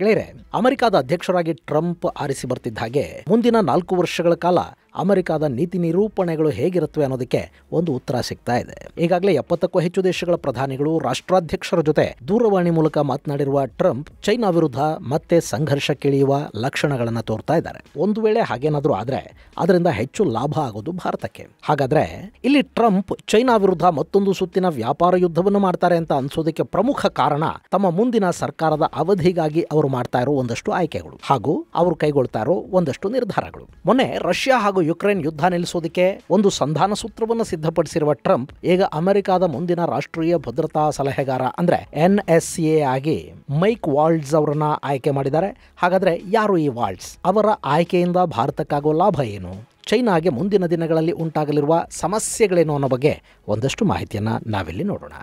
ಗೆಳೆಯರೆ ಅಮೆರಿಕದ ಅಧ್ಯಕ್ಷರಾಗಿ ಟ್ರಂಪ್ ಆರಿಸಿ ಬರ್ತಿದ್ದ ಹಾಗೆ ಮುಂದಿನ ನಾಲ್ಕು ವರ್ಷಗಳ ಕಾಲ ಅಮೆರಿಕದ ನೀತಿ ನಿರೂಪಣೆಗಳು ಹೇಗಿರುತ್ತವೆ ಅನ್ನೋದಕ್ಕೆ ಒಂದು ಉತ್ತರ ಸಿಗ್ತಾ ಇದೆ ಈಗಾಗಲೇ ಎಪ್ಪತ್ತಕ್ಕೂ ಹೆಚ್ಚು ದೇಶಗಳ ಪ್ರಧಾನಿಗಳು ರಾಷ್ಟ್ರಾಧ್ಯಕ್ಷರ ಜೊತೆ ದೂರವಾಣಿ ಮೂಲಕ ಮಾತನಾಡಿರುವ ಟ್ರಂಪ್ ಚೈನಾ ವಿರುದ್ಧ ಮತ್ತೆ ಸಂಘರ್ಷಕ್ಕಿಳಿಯುವ ಲಕ್ಷಣಗಳನ್ನು ತೋರ್ತಾ ಇದ್ದಾರೆ ಒಂದು ವೇಳೆ ಹಾಗೇನಾದರೂ ಆದರೆ ಅದರಿಂದ ಹೆಚ್ಚು ಲಾಭ ಆಗೋದು ಭಾರತಕ್ಕೆ ಹಾಗಾದ್ರೆ ಇಲ್ಲಿ ಟ್ರಂಪ್ ಚೈನಾ ವಿರುದ್ಧ ಮತ್ತೊಂದು ಸುತ್ತಿನ ವ್ಯಾಪಾರ ಯುದ್ಧವನ್ನು ಮಾಡ್ತಾರೆ ಅಂತ ಅನ್ಸೋದಕ್ಕೆ ಪ್ರಮುಖ ಕಾರಣ ತಮ್ಮ ಮುಂದಿನ ಸರ್ಕಾರದ ಅವಧಿಗಾಗಿ ಅವರು ಅವರು ಮಾಡ್ತಾ ಇರೋ ಒಂದಷ್ಟು ಆಯ್ಕೆಗಳು ಹಾಗೂ ಅವರು ಕೈಗೊಳ್ತಾ ಇರೋ ಒಂದಷ್ಟು ನಿರ್ಧಾರಗಳು ಮೊನ್ನೆ ರಷ್ಯಾ ಹಾಗೂ ಯುಕ್ರೇನ್ ಯುದ್ಧ ನಿಲ್ಲಿಸೋದಕ್ಕೆ ಒಂದು ಸಂಧಾನ ಸೂತ್ರವನ್ನು ಸಿದ್ಧಪಡಿಸಿರುವ ಟ್ರಂಪ್ ಈಗ ಅಮೆರಿಕದ ಮುಂದಿನ ರಾಷ್ಟ್ರೀಯ ಭದ್ರತಾ ಸಲಹೆಗಾರ ಅಂದ್ರೆ ಎನ್ ಎಸ್ ಎ ಆಗಿ ಮೈಕ್ ವಾಲ್ಡ್ಸ್ ಅವರನ್ನ ಆಯ್ಕೆ ಮಾಡಿದ್ದಾರೆ ಹಾಗಾದ್ರೆ ಯಾರು ಈ ವಾಲ್ಡ್ಸ್ ಅವರ ಆಯ್ಕೆಯಿಂದ ಭಾರತಕ್ಕಾಗೋ ಲಾಭ ಏನು ಚೈನಾಗೆ ಮುಂದಿನ ದಿನಗಳಲ್ಲಿ ಉಂಟಾಗಲಿರುವ ಸಮಸ್ಯೆಗಳೇನು ಅನ್ನೋ ಬಗ್ಗೆ ಒಂದಷ್ಟು ಮಾಹಿತಿಯನ್ನು ನಾವಿಲ್ಲಿ ನೋಡೋಣ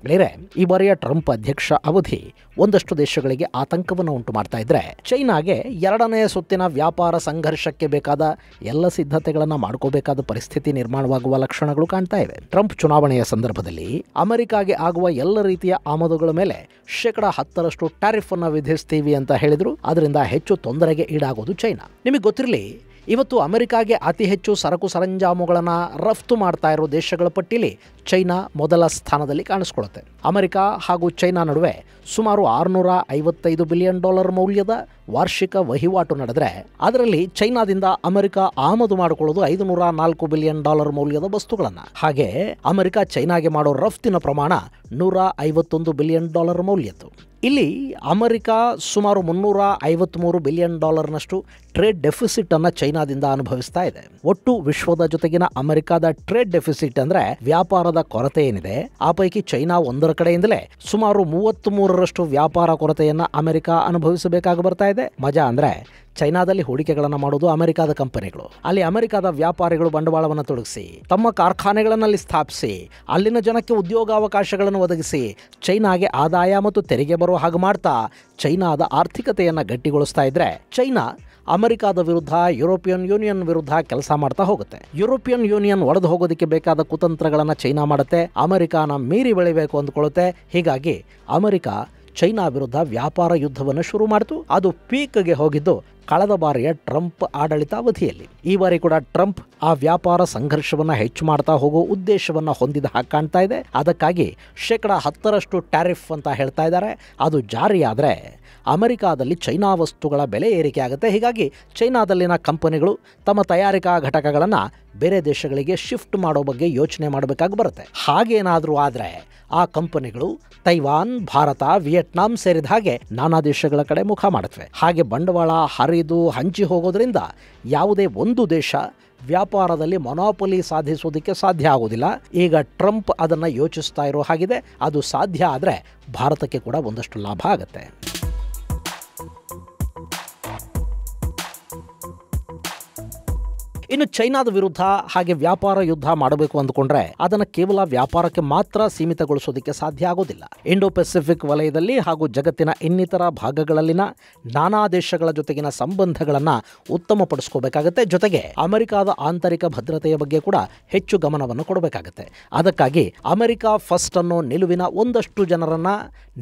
ಈ ಬಾರಿಯ ಟ್ರಂಪ್ ಅಧ್ಯಕ್ಷ ಅವಧಿ ಒಂದಷ್ಟು ದೇಶಗಳಿಗೆ ಆತಂಕವನ್ನು ಉಂಟು ಮಾಡ್ತಾ ಇದ್ರೆ ಚೈನಾಗೆ ಎರಡನೇ ಸುತ್ತಿನ ವ್ಯಾಪಾರ ಸಂಘರ್ಷಕ್ಕೆ ಬೇಕಾದ ಎಲ್ಲ ಸಿದ್ಧತೆಗಳನ್ನು ಮಾಡ್ಕೋಬೇಕಾದ ಪರಿಸ್ಥಿತಿ ನಿರ್ಮಾಣವಾಗುವ ಲಕ್ಷಣಗಳು ಕಾಣ್ತಾ ಇವೆ ಟ್ರಂಪ್ ಚುನಾವಣೆಯ ಸಂದರ್ಭದಲ್ಲಿ ಅಮೆರಿಕಾಗೆ ಆಗುವ ಎಲ್ಲ ರೀತಿಯ ಆಮದುಗಳ ಮೇಲೆ ಶೇಕಡ ಹತ್ತರಷ್ಟು ಟ್ಯಾರಿಫ್ ಅನ್ನು ವಿಧಿಸ್ತೀವಿ ಅಂತ ಹೇಳಿದ್ರು ಅದರಿಂದ ಹೆಚ್ಚು ತೊಂದರೆಗೆ ಈಡಾಗೋದು ಚೈನಾ ನಿಮಗೆ ಗೊತ್ತಿರಲಿ ಇವತ್ತು ಅಮೆರಿಕಾಗೆ ಅತಿ ಹೆಚ್ಚು ಸರಕು ಸರಂಜಾಮುಗಳನ್ನು ರಫ್ತು ಮಾಡ್ತಾ ಇರೋ ದೇಶಗಳ ಪಟ್ಟಿಲಿ ಚೈನಾ ಮೊದಲ ಸ್ಥಾನದಲ್ಲಿ ಕಾಣಿಸ್ಕೊಳ್ಳುತ್ತೆ ಅಮೆರಿಕ ಹಾಗೂ ಚೈನಾ ನಡುವೆ ಸುಮಾರು ಆರುನೂರ ಐವತ್ತೈದು ಬಿಲಿಯನ್ ಡಾಲರ್ ಮೌಲ್ಯದ ವಾರ್ಷಿಕ ವಹಿವಾಟು ನಡೆದರೆ ಅದರಲ್ಲಿ ಚೈನಾದಿಂದ ಅಮೆರಿಕ ಆಮದು ಮಾಡಿಕೊಳ್ಳೋದು ಐದುನೂರ ನಾಲ್ಕು ಬಿಲಿಯನ್ ಡಾಲರ್ ಮೌಲ್ಯದ ವಸ್ತುಗಳನ್ನು ಹಾಗೆ ಅಮೆರಿಕ ಚೈನಾಗೆ ಮಾಡೋ ರಫ್ತಿನ ಪ್ರಮಾಣ ನೂರ ಐವತ್ತೊಂದು ಬಿಲಿಯನ್ ಡಾಲರ್ ಮೌಲ್ಯದ್ದು ಇಲ್ಲಿ ಅಮೆರಿಕ ಸುಮಾರು ಮುನ್ನೂರ ಐವತ್ತ್ಮೂರು ಬಿಲಿಯನ್ ಡಾಲರ್ನಷ್ಟು ಟ್ರೇಡ್ ಡೆಫಿಸಿಟ್ ಅನ್ನು ಚೈನಾದಿಂದ ಅನುಭವಿಸ್ತಾ ಇದೆ ಒಟ್ಟು ವಿಶ್ವದ ಜೊತೆಗಿನ ಅಮೆರಿಕದ ಟ್ರೇಡ್ ಡೆಫಿಸಿಟ್ ಅಂದರೆ ವ್ಯಾಪಾರದ ಕೊರತೆ ಏನಿದೆ ಆ ಪೈಕಿ ಚೈನಾ ಒಂದರ ಕಡೆಯಿಂದಲೇ ಸುಮಾರು ಮೂವತ್ತ್ ಮೂರರಷ್ಟು ವ್ಯಾಪಾರ ಕೊರತೆಯನ್ನ ಅಮೆರಿಕ ಅನುಭವಿಸಬೇಕಾಗಿ ಬರ್ತಾ ಇದೆ ಮಜಾ ಅಂದ್ರೆ ಚೈನಾದಲ್ಲಿ ಹೂಡಿಕೆಗಳನ್ನು ಮಾಡೋದು ಅಮೆರಿಕಾದ ಕಂಪನಿಗಳು ಅಲ್ಲಿ ಅಮೆರಿಕಾದ ವ್ಯಾಪಾರಿಗಳು ಬಂಡವಾಳವನ್ನು ತೊಡಗಿಸಿ ತಮ್ಮ ಕಾರ್ಖಾನೆಗಳನ್ನಲ್ಲಿ ಸ್ಥಾಪಿಸಿ ಅಲ್ಲಿನ ಜನಕ್ಕೆ ಉದ್ಯೋಗಾವಕಾಶಗಳನ್ನು ಒದಗಿಸಿ ಚೈನಾಗೆ ಆದಾಯ ಮತ್ತು ತೆರಿಗೆ ಬರುವ ಹಾಗೆ ಮಾಡ್ತಾ ಚೈನಾದ ಆರ್ಥಿಕತೆಯನ್ನು ಗಟ್ಟಿಗೊಳಿಸ್ತಾ ಇದ್ರೆ ಚೈನಾ ಅಮೆರಿಕಾದ ವಿರುದ್ಧ ಯುರೋಪಿಯನ್ ಯೂನಿಯನ್ ವಿರುದ್ಧ ಕೆಲಸ ಮಾಡ್ತಾ ಹೋಗುತ್ತೆ ಯುರೋಪಿಯನ್ ಯೂನಿಯನ್ ಒಡೆದು ಹೋಗೋದಕ್ಕೆ ಬೇಕಾದ ಕುತಂತ್ರಗಳನ್ನು ಚೈನಾ ಮಾಡುತ್ತೆ ಅಮೆರಿಕಾನ ಮೀರಿ ಬೆಳಿಬೇಕು ಅಂದ್ಕೊಳ್ಳುತ್ತೆ ಹೀಗಾಗಿ ಅಮೆರಿಕ ಚೈನಾ ವಿರುದ್ಧ ವ್ಯಾಪಾರ ಯುದ್ಧವನ್ನು ಶುರು ಮಾಡಿತು ಅದು ಪೀಕ್ಗೆ ಹೋಗಿದ್ದು ಕಳೆದ ಬಾರಿಯ ಟ್ರಂಪ್ ಆಡಳಿತಾವಧಿಯಲ್ಲಿ ಈ ಬಾರಿ ಕೂಡ ಟ್ರಂಪ್ ಆ ವ್ಯಾಪಾರ ಸಂಘರ್ಷವನ್ನು ಹೆಚ್ಚು ಮಾಡ್ತಾ ಹೋಗೋ ಉದ್ದೇಶವನ್ನು ಹೊಂದಿದ ಹಾಗೆ ಕಾಣ್ತಾ ಇದೆ ಅದಕ್ಕಾಗಿ ಶೇಕಡ ಹತ್ತರಷ್ಟು ಟ್ಯಾರಿಫ್ ಅಂತ ಹೇಳ್ತಾ ಇದ್ದಾರೆ ಅದು ಜಾರಿಯಾದರೆ ಅಮೆರಿಕಾದಲ್ಲಿ ಚೈನಾ ವಸ್ತುಗಳ ಬೆಲೆ ಏರಿಕೆ ಆಗುತ್ತೆ ಹೀಗಾಗಿ ಚೈನಾದಲ್ಲಿನ ಕಂಪನಿಗಳು ತಮ್ಮ ತಯಾರಿಕಾ ಘಟಕಗಳನ್ನು ಬೇರೆ ದೇಶಗಳಿಗೆ ಶಿಫ್ಟ್ ಮಾಡೋ ಬಗ್ಗೆ ಯೋಚನೆ ಮಾಡಬೇಕಾಗಿ ಬರುತ್ತೆ ಹಾಗೇನಾದರೂ ಆದರೆ ಆ ಕಂಪನಿಗಳು ತೈವಾನ್ ಭಾರತ ವಿಯೆಟ್ನಾಂ ಸೇರಿದ ಹಾಗೆ ನಾನಾ ದೇಶಗಳ ಕಡೆ ಮುಖ ಮಾಡುತ್ತವೆ ಹಾಗೆ ಬಂಡವಾಳ ಹರಿ ಇದು ಹಂಚಿ ಹೋಗೋದರಿಂದ ಯಾವುದೇ ಒಂದು ದೇಶ ವ್ಯಾಪಾರದಲ್ಲಿ ಮೊನೋಪಲಿ ಸಾಧಿಸೋದಕ್ಕೆ ಸಾಧ್ಯ ಆಗೋದಿಲ್ಲ ಈಗ ಟ್ರಂಪ್ ಅದನ್ನು ಯೋಚಿಸ್ತಾ ಇರೋ ಹಾಗಿದೆ ಅದು ಸಾಧ್ಯ ಆದರೆ ಭಾರತಕ್ಕೆ ಕೂಡ ಒಂದಷ್ಟು ಲಾಭ ಆಗುತ್ತೆ ಇನ್ನು ಚೈನಾದ ವಿರುದ್ಧ ಹಾಗೆ ವ್ಯಾಪಾರ ಯುದ್ಧ ಮಾಡಬೇಕು ಅಂದುಕೊಂಡ್ರೆ ಅದನ್ನು ಕೇವಲ ವ್ಯಾಪಾರಕ್ಕೆ ಮಾತ್ರ ಸೀಮಿತಗೊಳಿಸೋದಕ್ಕೆ ಸಾಧ್ಯ ಆಗೋದಿಲ್ಲ ಇಂಡೋ ಪೆಸಿಫಿಕ್ ವಲಯದಲ್ಲಿ ಹಾಗೂ ಜಗತ್ತಿನ ಇನ್ನಿತರ ಭಾಗಗಳಲ್ಲಿನ ನಾನಾ ದೇಶಗಳ ಜೊತೆಗಿನ ಸಂಬಂಧಗಳನ್ನು ಉತ್ತಮಪಡಿಸ್ಕೋಬೇಕಾಗತ್ತೆ ಜೊತೆಗೆ ಅಮೆರಿಕಾದ ಆಂತರಿಕ ಭದ್ರತೆಯ ಬಗ್ಗೆ ಕೂಡ ಹೆಚ್ಚು ಗಮನವನ್ನು ಕೊಡಬೇಕಾಗುತ್ತೆ ಅದಕ್ಕಾಗಿ ಅಮೆರಿಕ ಫಸ್ಟ್ ಅನ್ನೋ ನಿಲುವಿನ ಒಂದಷ್ಟು ಜನರನ್ನ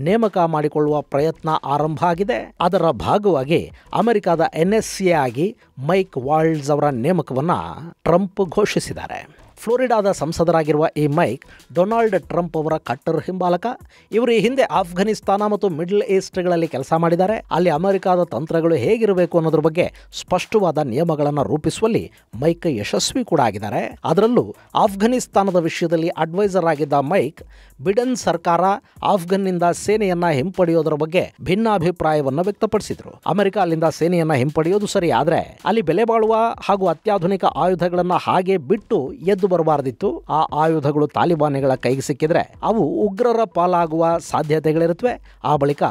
ನೇಮಕ ಮಾಡಿಕೊಳ್ಳುವ ಪ್ರಯತ್ನ ಆರಂಭ ಆಗಿದೆ ಅದರ ಭಾಗವಾಗಿ ಅಮೆರಿಕಾದ ಎನ್ಎಸ್ಸಿ ಆಗಿ ಮೈಕ್ ವಾಲ್ಡ್ಸ್ ಅವರ ನೇಮಕ ಪ್ರಸ್ತಾವವನ್ನು ಟ್ರಂಪ್ ಘೋಷಿಸಿದ್ದಾರೆ ಫ್ಲೋರಿಡಾದ ಸಂಸದರಾಗಿರುವ ಈ ಮೈಕ್ ಡೊನಾಲ್ಡ್ ಟ್ರಂಪ್ ಅವರ ಕಟ್ಟರ್ ಹಿಂಬಾಲಕ ಇವರು ಈ ಹಿಂದೆ ಆಫ್ಘಾನಿಸ್ತಾನ ಮತ್ತು ಮಿಡ್ಲ್ ಈಸ್ಟ್ಗಳಲ್ಲಿ ಕೆಲಸ ಮಾಡಿದ್ದಾರೆ ಅಲ್ಲಿ ಅಮೆರಿಕಾದ ತಂತ್ರಗಳು ಹೇಗಿರಬೇಕು ಅನ್ನೋದ್ರ ಬಗ್ಗೆ ಸ್ಪಷ್ಟವಾದ ನಿಯಮಗಳನ್ನು ರೂಪಿಸುವಲ್ಲಿ ಮೈಕ್ ಯಶಸ್ವಿ ಕೂಡ ಆಗಿದ್ದಾರೆ ಅದರಲ್ಲೂ ಆಫ್ಘಾನಿಸ್ತಾನದ ವಿಷಯದಲ್ಲಿ ಅಡ್ವೈಸರ್ ಆಗಿದ್ದ ಮೈಕ್ ಬಿಡನ್ ಸರ್ಕಾರ ಆಫ್ಘನ್ನಿಂದ ಸೇನೆಯನ್ನ ಹಿಂಪಡೆಯೋದರ ಬಗ್ಗೆ ಭಿನ್ನಾಭಿಪ್ರಾಯವನ್ನು ವ್ಯಕ್ತಪಡಿಸಿದರು ಅಮೆರಿಕ ಅಲ್ಲಿಂದ ಸೇನೆಯನ್ನ ಹಿಂಪಡೆಯೋದು ಸರಿ ಆದರೆ ಅಲ್ಲಿ ಬೆಲೆ ಬಾಳುವ ಹಾಗೂ ಅತ್ಯಾಧುನಿಕ ಆಯುಧಗಳನ್ನು ಹಾಗೆ ಬಿಟ್ಟು ಎದ್ದು ಬರಬಾರ್ದಿತ್ತು ಆ ಆಯುಧಗಳು ತಾಲಿಬಾನಿಗಳ ಕೈಗೆ ಸಿಕ್ಕಿದ್ರೆ ಅವು ಉಗ್ರರ ಪಾಲಾಗುವ ಸಾಧ್ಯತೆಗಳಿರುತ್ತವೆ ಆ ಬಳಿಕ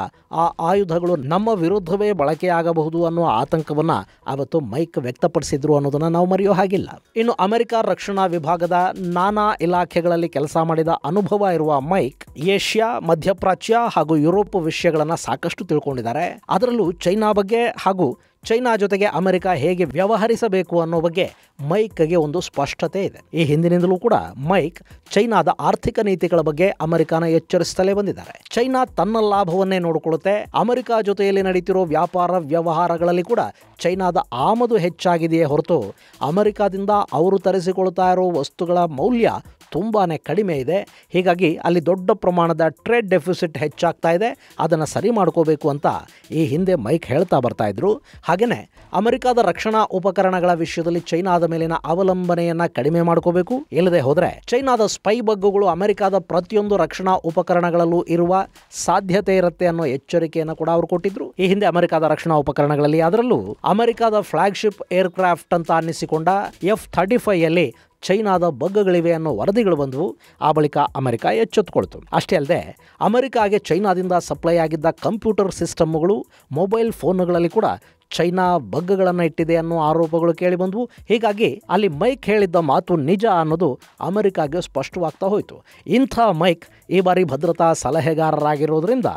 ಆ ಆಯುಧಗಳು ನಮ್ಮ ವಿರುದ್ಧವೇ ಬಳಕೆಯಾಗಬಹುದು ಅನ್ನುವ ಆತಂಕವನ್ನ ಅವತ್ತು ಮೈಕ್ ವ್ಯಕ್ತಪಡಿಸಿದ್ರು ಅನ್ನೋದನ್ನ ನಾವು ಮರೆಯೋ ಹಾಗಿಲ್ಲ ಇನ್ನು ಅಮೆರಿಕ ರಕ್ಷಣಾ ವಿಭಾಗದ ನಾನಾ ಇಲಾಖೆಗಳಲ್ಲಿ ಕೆಲಸ ಮಾಡಿದ ಅನುಭವ ಇರುವ ಮೈಕ್ ಏಷ್ಯಾ ಮಧ್ಯಪ್ರಾಚ್ಯ ಹಾಗೂ ಯುರೋಪ್ ವಿಷಯಗಳನ್ನ ಸಾಕಷ್ಟು ತಿಳ್ಕೊಂಡಿದ್ದಾರೆ ಅದರಲ್ಲೂ ಚೈನಾ ಬಗ್ಗೆ ಹಾಗೂ ಚೈನಾ ಜೊತೆಗೆ ಅಮೆರಿಕ ಹೇಗೆ ವ್ಯವಹರಿಸಬೇಕು ಅನ್ನೋ ಬಗ್ಗೆ ಮೈಕ್ಗೆ ಒಂದು ಸ್ಪಷ್ಟತೆ ಇದೆ ಈ ಹಿಂದಿನಿಂದಲೂ ಕೂಡ ಮೈಕ್ ಚೈನಾದ ಆರ್ಥಿಕ ನೀತಿಗಳ ಬಗ್ಗೆ ಅಮೆರಿಕಾನ ಎಚ್ಚರಿಸುತ್ತಲೇ ಬಂದಿದ್ದಾರೆ ಚೈನಾ ತನ್ನ ಲಾಭವನ್ನೇ ನೋಡಿಕೊಳ್ಳುತ್ತೆ ಅಮೆರಿಕ ಜೊತೆಯಲ್ಲಿ ನಡೀತಿರೋ ವ್ಯಾಪಾರ ವ್ಯವಹಾರಗಳಲ್ಲಿ ಕೂಡ ಚೈನಾದ ಆಮದು ಹೆಚ್ಚಾಗಿದೆಯೇ ಹೊರತು ಅಮೆರಿಕದಿಂದ ಅವರು ತರಿಸಿಕೊಳ್ತಾ ಇರೋ ವಸ್ತುಗಳ ಮೌಲ್ಯ ತುಂಬಾ ಕಡಿಮೆ ಇದೆ ಹೀಗಾಗಿ ಅಲ್ಲಿ ದೊಡ್ಡ ಪ್ರಮಾಣದ ಟ್ರೇಡ್ ಡೆಫಿಸಿಟ್ ಹೆಚ್ಚಾಗ್ತಾ ಇದೆ ಅದನ್ನು ಸರಿ ಮಾಡ್ಕೋಬೇಕು ಅಂತ ಈ ಹಿಂದೆ ಮೈಕ್ ಹೇಳ್ತಾ ಇದ್ರು ಹಾಗೆಯೇ ಅಮೆರಿಕಾದ ರಕ್ಷಣಾ ಉಪಕರಣಗಳ ವಿಷಯದಲ್ಲಿ ಚೈನಾದ ಮೇಲಿನ ಅವಲಂಬನೆಯನ್ನು ಕಡಿಮೆ ಮಾಡ್ಕೋಬೇಕು ಇಲ್ಲದೆ ಹೋದರೆ ಚೈನಾದ ಸ್ಪೈ ಬಗ್ಗುಗಳು ಅಮೆರಿಕದ ಪ್ರತಿಯೊಂದು ರಕ್ಷಣಾ ಉಪಕರಣಗಳಲ್ಲೂ ಇರುವ ಸಾಧ್ಯತೆ ಇರುತ್ತೆ ಅನ್ನೋ ಎಚ್ಚರಿಕೆಯನ್ನು ಕೂಡ ಅವರು ಕೊಟ್ಟಿದ್ರು ಈ ಹಿಂದೆ ಅಮೆರಿಕದ ರಕ್ಷಣಾ ಉಪಕರಣಗಳಲ್ಲಿ ಅದರಲ್ಲೂ ಅಮೆರಿಕಾದ ಫ್ಲಾಗ್ಶಿಪ್ ಏರ್ಕ್ರಾಫ್ಟ್ ಅಂತ ಅನ್ನಿಸಿಕೊಂಡ ಎಫ್ ಥರ್ಟಿ ಫೈವ್ ಅಲ್ಲಿ ಚೈನಾದ ಬಗ್ಗಗಳಿವೆ ಅನ್ನೋ ವರದಿಗಳು ಬಂದವು ಆ ಬಳಿಕ ಅಮೆರಿಕ ಎಚ್ಚೆತ್ತುಕೊಳ್ತು ಅಷ್ಟೇ ಅಲ್ಲದೆ ಅಮೆರಿಕಾಗೆ ಚೈನಾದಿಂದ ಸಪ್ಲೈ ಆಗಿದ್ದ ಕಂಪ್ಯೂಟರ್ ಸಿಸ್ಟಮ್ಗಳು ಮೊಬೈಲ್ ಫೋನ್ಗಳಲ್ಲಿ ಕೂಡ ಚೈನಾ ಬಗ್ಗಗಳನ್ನು ಇಟ್ಟಿದೆ ಅನ್ನೋ ಆರೋಪಗಳು ಕೇಳಿ ಬಂದವು ಹೀಗಾಗಿ ಅಲ್ಲಿ ಮೈಕ್ ಹೇಳಿದ್ದ ಮಾತು ನಿಜ ಅನ್ನೋದು ಅಮೆರಿಕಾಗೆ ಸ್ಪಷ್ಟವಾಗ್ತಾ ಹೋಯಿತು ಇಂಥ ಮೈಕ್ ಈ ಬಾರಿ ಭದ್ರತಾ ಸಲಹೆಗಾರರಾಗಿರೋದ್ರಿಂದ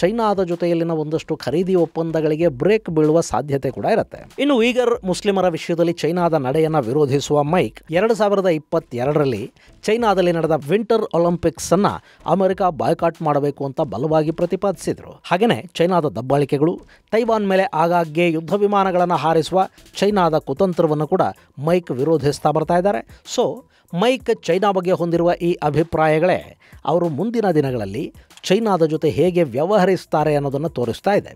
ಚೈನಾದ ಜೊತೆಯಲ್ಲಿನ ಒಂದಷ್ಟು ಖರೀದಿ ಒಪ್ಪಂದಗಳಿಗೆ ಬ್ರೇಕ್ ಬೀಳುವ ಸಾಧ್ಯತೆ ಕೂಡ ಇರುತ್ತೆ ಇನ್ನು ಈಗರ್ ಮುಸ್ಲಿಮರ ವಿಷಯದಲ್ಲಿ ಚೈನಾದ ನಡೆಯನ್ನು ವಿರೋಧಿಸುವ ಮೈಕ್ ಎರಡು ಸಾವಿರದ ಇಪ್ಪತ್ತೆರಡರಲ್ಲಿ ಚೈನಾದಲ್ಲಿ ನಡೆದ ವಿಂಟರ್ ಒಲಿಂಪಿಕ್ಸ್ ಅನ್ನ ಅಮೆರಿಕ ಬಾಯ್ಕಾಟ್ ಮಾಡಬೇಕು ಅಂತ ಬಲವಾಗಿ ಪ್ರತಿಪಾದಿಸಿದರು ಹಾಗೆಯೇ ಚೈನಾದ ದಬ್ಬಾಳಿಕೆಗಳು ತೈವಾನ್ ಮೇಲೆ ಆಗಾಗ್ಗೆ ಯುದ್ಧ ವಿಮಾನಗಳನ್ನು ಹಾರಿಸುವ ಚೈನಾದ ಕುತಂತ್ರವನ್ನು ಕೂಡ ಮೈಕ್ ವಿರೋಧಿಸ್ತಾ ಬರ್ತಾ ಇದ್ದಾರೆ ಸೊ ಮೈಕ್ ಚೈನಾ ಬಗ್ಗೆ ಹೊಂದಿರುವ ಈ ಅಭಿಪ್ರಾಯಗಳೇ ಅವರು ಮುಂದಿನ ದಿನಗಳಲ್ಲಿ ಚೈನಾದ ಜೊತೆ ಹೇಗೆ ವ್ಯವಹರಿಸ್ತಾರೆ ಅನ್ನೋದನ್ನು ತೋರಿಸ್ತಾ ಇದೆ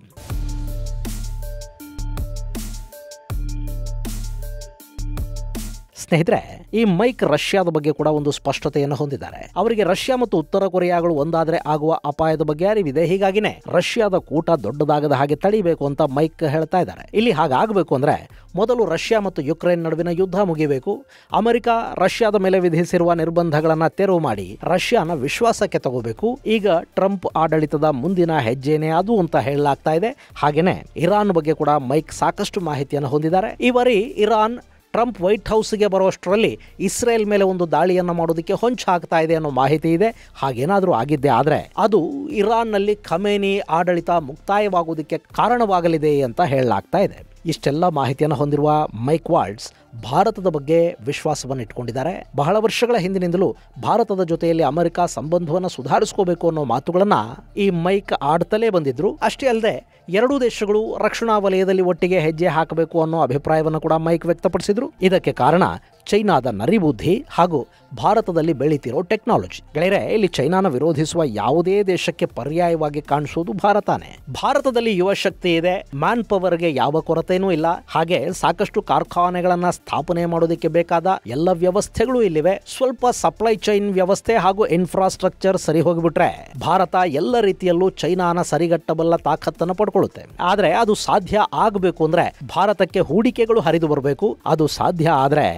ಸ್ನೇಹಿತರೆ ಈ ಮೈಕ್ ರಷ್ಯಾದ ಬಗ್ಗೆ ಕೂಡ ಒಂದು ಸ್ಪಷ್ಟತೆಯನ್ನು ಹೊಂದಿದ್ದಾರೆ ಅವರಿಗೆ ರಷ್ಯಾ ಮತ್ತು ಉತ್ತರ ಕೊರಿಯಾಗಳು ಒಂದಾದ್ರೆ ಆಗುವ ಅಪಾಯದ ಬಗ್ಗೆ ಅರಿವಿದೆ ಹೀಗಾಗಿನೇ ರಷ್ಯಾದ ಕೂಟ ದೊಡ್ಡದಾಗದ ಹಾಗೆ ತಡಿಬೇಕು ಅಂತ ಮೈಕ್ ಹೇಳ್ತಾ ಇದ್ದಾರೆ ಇಲ್ಲಿ ಹಾಗಾಗಬೇಕು ಅಂದ್ರೆ ಮೊದಲು ರಷ್ಯಾ ಮತ್ತು ಯುಕ್ರೇನ್ ನಡುವಿನ ಯುದ್ಧ ಮುಗಿಬೇಕು ಅಮೆರಿಕ ರಷ್ಯಾದ ಮೇಲೆ ವಿಧಿಸಿರುವ ನಿರ್ಬಂಧಗಳನ್ನು ತೆರವು ಮಾಡಿ ರಷ್ಯಾನ ವಿಶ್ವಾಸಕ್ಕೆ ತಗೋಬೇಕು ಈಗ ಟ್ರಂಪ್ ಆಡಳಿತದ ಮುಂದಿನ ಹೆಜ್ಜೆನೇ ಅದು ಅಂತ ಹೇಳಲಾಗ್ತಾ ಇದೆ ಹಾಗೇನೆ ಇರಾನ್ ಬಗ್ಗೆ ಕೂಡ ಮೈಕ್ ಸಾಕಷ್ಟು ಮಾಹಿತಿಯನ್ನು ಹೊಂದಿದ್ದಾರೆ ಈ ಬಾರಿ ಇರಾನ್ ಟ್ರಂಪ್ ವೈಟ್ ಹೌಸ್ಗೆ ಬರುವಷ್ಟರಲ್ಲಿ ಇಸ್ರೇಲ್ ಮೇಲೆ ಒಂದು ದಾಳಿಯನ್ನು ಮಾಡೋದಕ್ಕೆ ಹೊಂಚು ಹಾಕ್ತಾ ಇದೆ ಅನ್ನೋ ಮಾಹಿತಿ ಇದೆ ಹಾಗೇನಾದರೂ ಆಗಿದ್ದೆ ಆದರೆ ಅದು ಇರಾನ್ನಲ್ಲಿ ಖಮೇನಿ ಆಡಳಿತ ಮುಕ್ತಾಯವಾಗುವುದಕ್ಕೆ ಕಾರಣವಾಗಲಿದೆ ಅಂತ ಹೇಳಲಾಗ್ತಾ ಇದೆ ಇಷ್ಟೆಲ್ಲ ಮಾಹಿತಿಯನ್ನು ಹೊಂದಿರುವ ಮೈಕ್ ವಾಲ್ಟ್ಸ್ ಭಾರತದ ಬಗ್ಗೆ ವಿಶ್ವಾಸವನ್ನು ಇಟ್ಕೊಂಡಿದ್ದಾರೆ ಬಹಳ ವರ್ಷಗಳ ಹಿಂದಿನಿಂದಲೂ ಭಾರತದ ಜೊತೆಯಲ್ಲಿ ಅಮೆರಿಕ ಸಂಬಂಧವನ್ನು ಸುಧಾರಿಸ್ಕೋಬೇಕು ಅನ್ನೋ ಮಾತುಗಳನ್ನ ಈ ಮೈಕ್ ಆಡ್ತಲೇ ಬಂದಿದ್ರು ಅಷ್ಟೇ ಅಲ್ಲದೆ ಎರಡೂ ದೇಶಗಳು ರಕ್ಷಣಾ ವಲಯದಲ್ಲಿ ಒಟ್ಟಿಗೆ ಹೆಜ್ಜೆ ಹಾಕಬೇಕು ಅನ್ನೋ ಅಭಿಪ್ರಾಯವನ್ನು ಕೂಡ ಮೈಕ್ ವ್ಯಕ್ತಪಡಿಸಿದ್ರು ಇದಕ್ಕೆ ಕಾರಣ ಚೈನಾದ ನರಿಬುದ್ಧಿ ಹಾಗೂ ಭಾರತದಲ್ಲಿ ಬೆಳೀತಿರೋ ಟೆಕ್ನಾಲಜಿ ಗೆಳೆಯರೆ ಇಲ್ಲಿ ಚೈನಾನ ವಿರೋಧಿಸುವ ಯಾವುದೇ ದೇಶಕ್ಕೆ ಪರ್ಯಾಯವಾಗಿ ಕಾಣಿಸುವುದು ಭಾರತಾನೇ ಭಾರತದಲ್ಲಿ ಯುವ ಶಕ್ತಿ ಇದೆ ಮ್ಯಾನ್ ಪವರ್ ಗೆ ಯಾವ ಕೊರತೆನೂ ಇಲ್ಲ ಹಾಗೆ ಸಾಕಷ್ಟು ಕಾರ್ಖಾನೆಗಳನ್ನ ಸ್ಥಾಪನೆ ಮಾಡೋದಕ್ಕೆ ಬೇಕಾದ ಎಲ್ಲ ವ್ಯವಸ್ಥೆಗಳು ಇಲ್ಲಿವೆ ಸ್ವಲ್ಪ ಸಪ್ಲೈ ಚೈನ್ ವ್ಯವಸ್ಥೆ ಹಾಗೂ ಇನ್ಫ್ರಾಸ್ಟ್ರಕ್ಚರ್ ಸರಿ ಹೋಗಿಬಿಟ್ರೆ ಭಾರತ ಎಲ್ಲ ರೀತಿಯಲ್ಲೂ ಚೈನಾನ ಸರಿಗಟ್ಟಬಲ್ಲ ತಾಕತ್ತನ್ನು ಪಡ್ಕೊಳ್ಳುತ್ತೆ ಆದರೆ ಅದು ಸಾಧ್ಯ ಆಗಬೇಕು ಅಂದ್ರೆ ಭಾರತಕ್ಕೆ ಹೂಡಿಕೆಗಳು ಹರಿದು ಬರಬೇಕು ಅದು ಸಾಧ್ಯ ಆದ್ರೆ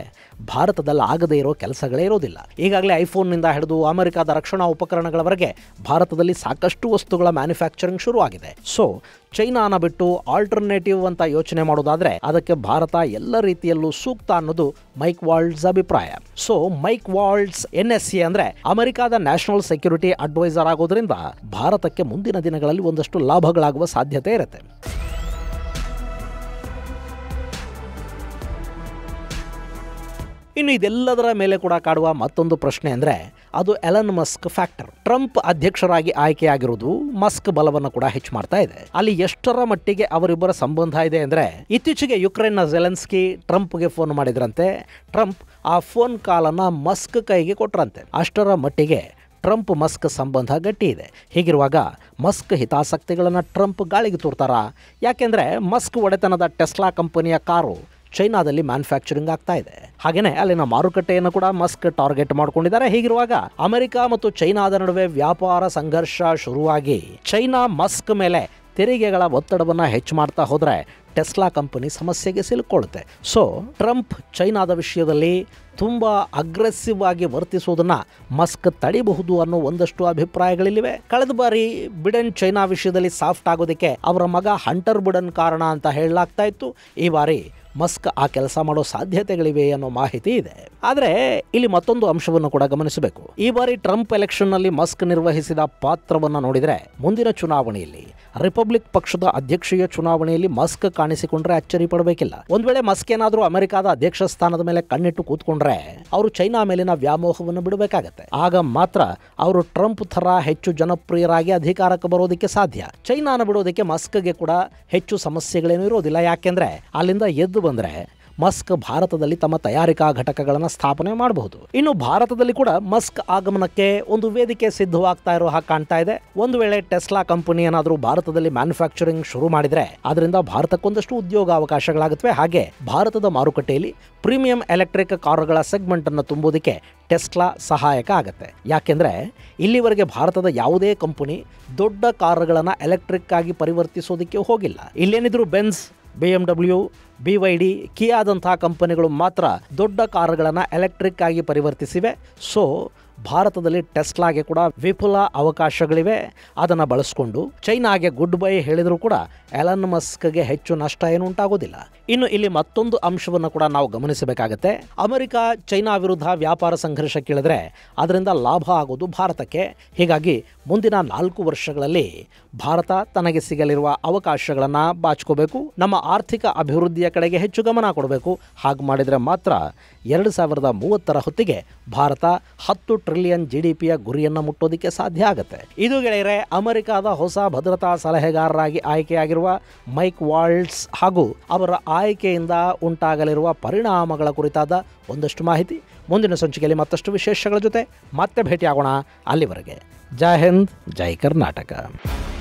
ಭಾರತದಲ್ಲಿ ಆಗದೇ ಇರೋ ಕೆಲಸಗಳೇ ಇರೋದು ಬರೋದಿಲ್ಲ ಈಗಾಗಲೇ ಐಫೋನ್ನಿಂದ ಹಿಡಿದು ಅಮೆರಿಕದ ರಕ್ಷಣಾ ಉಪಕರಣಗಳವರೆಗೆ ಭಾರತದಲ್ಲಿ ಸಾಕಷ್ಟು ವಸ್ತುಗಳ ಮ್ಯಾನುಫ್ಯಾಕ್ಚರಿಂಗ್ ಶುರು ಆಗಿದೆ ಸೊ ಚೈನಾನ ಬಿಟ್ಟು ಆಲ್ಟರ್ನೇಟಿವ್ ಅಂತ ಯೋಚನೆ ಮಾಡೋದಾದರೆ ಅದಕ್ಕೆ ಭಾರತ ಎಲ್ಲ ರೀತಿಯಲ್ಲೂ ಸೂಕ್ತ ಅನ್ನೋದು ಮೈಕ್ ವಾಲ್ಡ್ಸ್ ಅಭಿಪ್ರಾಯ so Mike Waltz N S C ಅಂದ್ರೆ ಅಮೆರಿಕದ ನ್ಯಾಷನಲ್ ಸೆಕ್ಯೂರಿಟಿ ಅಡ್ವೈಸರ್ ಆಗೋದ್ರಿಂದ ಭಾರತಕ್ಕೆ ಮುಂದಿನ ದಿನಗಳಲ್ಲಿ ಒಂದಷ್ಟು ಲಾಭಗಳಾಗುವ ಸಾಧ್ಯತೆ ಇರುತ್ತೆ ಇನ್ನು ಇದೆಲ್ಲದರ ಮೇಲೆ ಕೂಡ ಕಾಡುವ ಮತ್ತೊಂದು ಪ್ರಶ್ನೆ ಅಂದರೆ ಅದು ಎಲನ್ ಮಸ್ಕ್ ಫ್ಯಾಕ್ಟರ್ ಟ್ರಂಪ್ ಅಧ್ಯಕ್ಷರಾಗಿ ಆಯ್ಕೆಯಾಗಿರುವುದು ಮಸ್ಕ್ ಬಲವನ್ನು ಕೂಡ ಹೆಚ್ಚು ಮಾಡ್ತಾ ಇದೆ ಅಲ್ಲಿ ಎಷ್ಟರ ಮಟ್ಟಿಗೆ ಅವರಿಬ್ಬರ ಸಂಬಂಧ ಇದೆ ಅಂದರೆ ಇತ್ತೀಚೆಗೆ ಯುಕ್ರೇನ್ನ ಜೆಲೆನ್ಸ್ಕಿ ಟ್ರಂಪ್ಗೆ ಫೋನ್ ಮಾಡಿದ್ರಂತೆ ಟ್ರಂಪ್ ಆ ಫೋನ್ ಕಾಲನ್ನು ಮಸ್ಕ್ ಕೈಗೆ ಕೊಟ್ರಂತೆ ಅಷ್ಟರ ಮಟ್ಟಿಗೆ ಟ್ರಂಪ್ ಮಸ್ಕ್ ಸಂಬಂಧ ಗಟ್ಟಿ ಇದೆ ಹೀಗಿರುವಾಗ ಮಸ್ಕ್ ಹಿತಾಸಕ್ತಿಗಳನ್ನು ಟ್ರಂಪ್ ಗಾಳಿಗೆ ತೋರ್ತಾರ ಯಾಕೆಂದರೆ ಮಸ್ಕ್ ಒಡೆತನದ ಟೆಸ್ಲಾ ಕಂಪನಿಯ ಕಾರು ಚೈನಾದಲ್ಲಿ ಮ್ಯಾನುಫ್ಯಾಕ್ಚರಿಂಗ್ ಆಗ್ತಾ ಇದೆ ಹಾಗೇನೆ ಅಲ್ಲಿನ ಮಾರುಕಟ್ಟೆಯನ್ನು ಕೂಡ ಮಸ್ಕ್ ಟಾರ್ಗೆಟ್ ಮಾಡಿಕೊಂಡಿದ್ದಾರೆ ಹೀಗಿರುವಾಗ ಅಮೆರಿಕ ಮತ್ತು ಚೈನಾದ ನಡುವೆ ವ್ಯಾಪಾರ ಸಂಘರ್ಷ ಶುರುವಾಗಿ ಚೈನಾ ಮಸ್ಕ್ ಮೇಲೆ ತೆರಿಗೆಗಳ ಒತ್ತಡವನ್ನು ಹೆಚ್ಚು ಮಾಡ್ತಾ ಹೋದರೆ ಟೆಸ್ಲಾ ಕಂಪನಿ ಸಮಸ್ಯೆಗೆ ಸಿಲುಕೊಳ್ಳುತ್ತೆ ಸೊ ಟ್ರಂಪ್ ಚೈನಾದ ವಿಷಯದಲ್ಲಿ ತುಂಬ ಅಗ್ರೆಸಿವ್ ಆಗಿ ವರ್ತಿಸುವುದನ್ನು ಮಸ್ಕ್ ತಡಿಬಹುದು ಅನ್ನೋ ಒಂದಷ್ಟು ಅಭಿಪ್ರಾಯಗಳಿವೆ ಕಳೆದ ಬಾರಿ ಬಿಡನ್ ಚೈನಾ ವಿಷಯದಲ್ಲಿ ಸಾಫ್ಟ್ ಆಗೋದಕ್ಕೆ ಅವರ ಮಗ ಹಂಟರ್ ಬಿಡನ್ ಕಾರಣ ಅಂತ ಹೇಳಲಾಗ್ತಾ ಇತ್ತು ಈ ಬಾರಿ ಮಸ್ಕ್ ಆ ಕೆಲಸ ಮಾಡೋ ಸಾಧ್ಯತೆಗಳಿವೆ ಅನ್ನೋ ಮಾಹಿತಿ ಇದೆ ಆದರೆ ಇಲ್ಲಿ ಮತ್ತೊಂದು ಅಂಶವನ್ನು ಕೂಡ ಗಮನಿಸಬೇಕು ಈ ಬಾರಿ ಟ್ರಂಪ್ ಎಲೆಕ್ಷನ್ನಲ್ಲಿ ಮಸ್ಕ್ ನಿರ್ವಹಿಸಿದ ಪಾತ್ರವನ್ನು ನೋಡಿದರೆ ಮುಂದಿನ ಚುನಾವಣೆಯಲ್ಲಿ ರಿಪಬ್ಲಿಕ್ ಪಕ್ಷದ ಅಧ್ಯಕ್ಷೀಯ ಚುನಾವಣೆಯಲ್ಲಿ ಮಸ್ಕ್ ಕಾಣಿಸಿಕೊಂಡ್ರೆ ಅಚ್ಚರಿ ಪಡಬೇಕಿಲ್ಲ ಒಂದ್ ವೇಳೆ ಮಸ್ಕ್ ಏನಾದರೂ ಅಮೆರಿಕದ ಅಧ್ಯಕ್ಷ ಸ್ಥಾನದ ಮೇಲೆ ಕಣ್ಣಿಟ್ಟು ಕೂತ್ಕೊಂಡ್ರೆ ಅವರು ಚೈನಾ ಮೇಲಿನ ವ್ಯಾಮೋಹವನ್ನು ಬಿಡಬೇಕಾಗತ್ತೆ ಆಗ ಮಾತ್ರ ಅವರು ಟ್ರಂಪ್ ಥರ ಹೆಚ್ಚು ಜನಪ್ರಿಯರಾಗಿ ಅಧಿಕಾರಕ್ಕೆ ಬರೋದಕ್ಕೆ ಸಾಧ್ಯ ಚೈನಾನ ಬಿಡೋದಕ್ಕೆ ಮಸ್ಕ್ಗೆ ಕೂಡ ಹೆಚ್ಚು ಸಮಸ್ಯೆಗಳೇನೂ ಇರೋದಿಲ್ಲ ಯಾಕೆಂದ್ರೆ ಅಲ್ಲಿಂದ ಎದ್ದು ಬಂದರೆ ಮಸ್ಕ್ ಭಾರತದಲ್ಲಿ ತಮ್ಮ ತಯಾರಿಕಾ ಘಟಕಗಳನ್ನು ಸ್ಥಾಪನೆ ಮಾಡಬಹುದು ಇನ್ನು ಭಾರತದಲ್ಲಿ ಕೂಡ ಮಸ್ಕ್ ಆಗಮನಕ್ಕೆ ಒಂದು ವೇದಿಕೆ ಸಿದ್ಧವಾಗ್ತಾ ಇರೋ ಹಾಗೆ ಕಾಣ್ತಾ ಇದೆ ಒಂದು ವೇಳೆ ಟೆಸ್ಲಾ ಕಂಪನಿ ಏನಾದರೂ ಭಾರತದಲ್ಲಿ ಮ್ಯಾನುಫ್ಯಾಕ್ಚರಿಂಗ್ ಶುರು ಮಾಡಿದ್ರೆ ಅದರಿಂದ ಭಾರತಕ್ಕೊಂದಷ್ಟು ಉದ್ಯೋಗಾವಕಾಶಗಳಾಗುತ್ತವೆ ಹಾಗೆ ಭಾರತದ ಮಾರುಕಟ್ಟೆಯಲ್ಲಿ ಪ್ರೀಮಿಯಂ ಎಲೆಕ್ಟ್ರಿಕ್ ಕಾರುಗಳ ಸೆಗ್ಮೆಂಟ್ ಅನ್ನು ತುಂಬುವುದಕ್ಕೆ ಟೆಸ್ಲಾ ಸಹಾಯಕ ಆಗುತ್ತೆ ಯಾಕೆಂದರೆ ಇಲ್ಲಿವರೆಗೆ ಭಾರತದ ಯಾವುದೇ ಕಂಪನಿ ದೊಡ್ಡ ಕಾರುಗಳನ್ನು ಎಲೆಕ್ಟ್ರಿಕ್ ಆಗಿ ಪರಿವರ್ತಿಸೋದಕ್ಕೆ ಹೋಗಿಲ್ಲ ಇಲ್ಲೇನಿದ್ರು Benz B BYD, W B Y ಕಿಯಾದಂತಹ ಕಂಪನಿಗಳು ಮಾತ್ರ ದೊಡ್ಡ ಕಾರುಗಳನ್ನು ಎಲೆಕ್ಟ್ರಿಕ್ ಆಗಿ ಪರಿವರ್ತಿಸಿವೆ ಸೊ ಭಾರತದಲ್ಲಿ ಟೆಸ್ಲಾಗೆ ಕೂಡ ವಿಪುಲ ಅವಕಾಶಗಳಿವೆ ಅದನ್ನು ಬಳಸಿಕೊಂಡು ಚೈನಾಗೆ ಗುಡ್ ಬೈ ಹೇಳಿದರೂ ಕೂಡ ಎಲನ್ ಮಸ್ಕ್ಗೆ ಹೆಚ್ಚು ನಷ್ಟ ಏನು ಉಂಟಾಗೋದಿಲ್ಲ ಇನ್ನು ಇಲ್ಲಿ ಮತ್ತೊಂದು ಅಂಶವನ್ನು ಕೂಡ ನಾವು ಗಮನಿಸಬೇಕಾಗತ್ತೆ ಅಮೆರಿಕ ಚೈನಾ ವಿರುದ್ಧ ವ್ಯಾಪಾರ ಸಂಘರ್ಷ ಕೇಳಿದ್ರೆ ಅದರಿಂದ ಲಾಭ ಆಗೋದು ಭಾರತಕ್ಕೆ ಹೀಗಾಗಿ ಮುಂದಿನ ನಾಲ್ಕು ವರ್ಷಗಳಲ್ಲಿ ಭಾರತ ತನಗೆ ಸಿಗಲಿರುವ ಅವಕಾಶಗಳನ್ನು ಬಾಚ್ಕೋಬೇಕು ನಮ್ಮ ಆರ್ಥಿಕ ಅಭಿವೃದ್ಧಿಯ ಕಡೆಗೆ ಹೆಚ್ಚು ಗಮನ ಕೊಡಬೇಕು ಹಾಗೆ ಮಾಡಿದರೆ ಮಾತ್ರ ಎರಡು ಸಾವಿರದ ಮೂವತ್ತರ ಹೊತ್ತಿಗೆ ಭಾರತ ಹತ್ತು ಟ್ರಿಲಿಯನ್ ಜಿ ಡಿ ಪಿಯ ಗುರಿಯನ್ನು ಮುಟ್ಟೋದಕ್ಕೆ ಸಾಧ್ಯ ಆಗುತ್ತೆ ಇದು ಗೆಳೆಯರೆ ಅಮೆರಿಕಾದ ಹೊಸ ಭದ್ರತಾ ಸಲಹೆಗಾರರಾಗಿ ಆಯ್ಕೆಯಾಗಿರುವ ಮೈಕ್ ವಾಲ್ಟ್ಸ್ ಹಾಗೂ ಅವರ ಆಯ್ಕೆಯಿಂದ ಉಂಟಾಗಲಿರುವ ಪರಿಣಾಮಗಳ ಕುರಿತಾದ ಒಂದಷ್ಟು ಮಾಹಿತಿ ಮುಂದಿನ ಸಂಚಿಕೆಯಲ್ಲಿ ಮತ್ತಷ್ಟು ವಿಶೇಷಗಳ ಜೊತೆ ಮತ್ತೆ ಭೇಟಿಯಾಗೋಣ ಅಲ್ಲಿವರೆಗೆ ಜೈ ಹಿಂದ್ ಜೈ ಕರ್ನಾಟಕ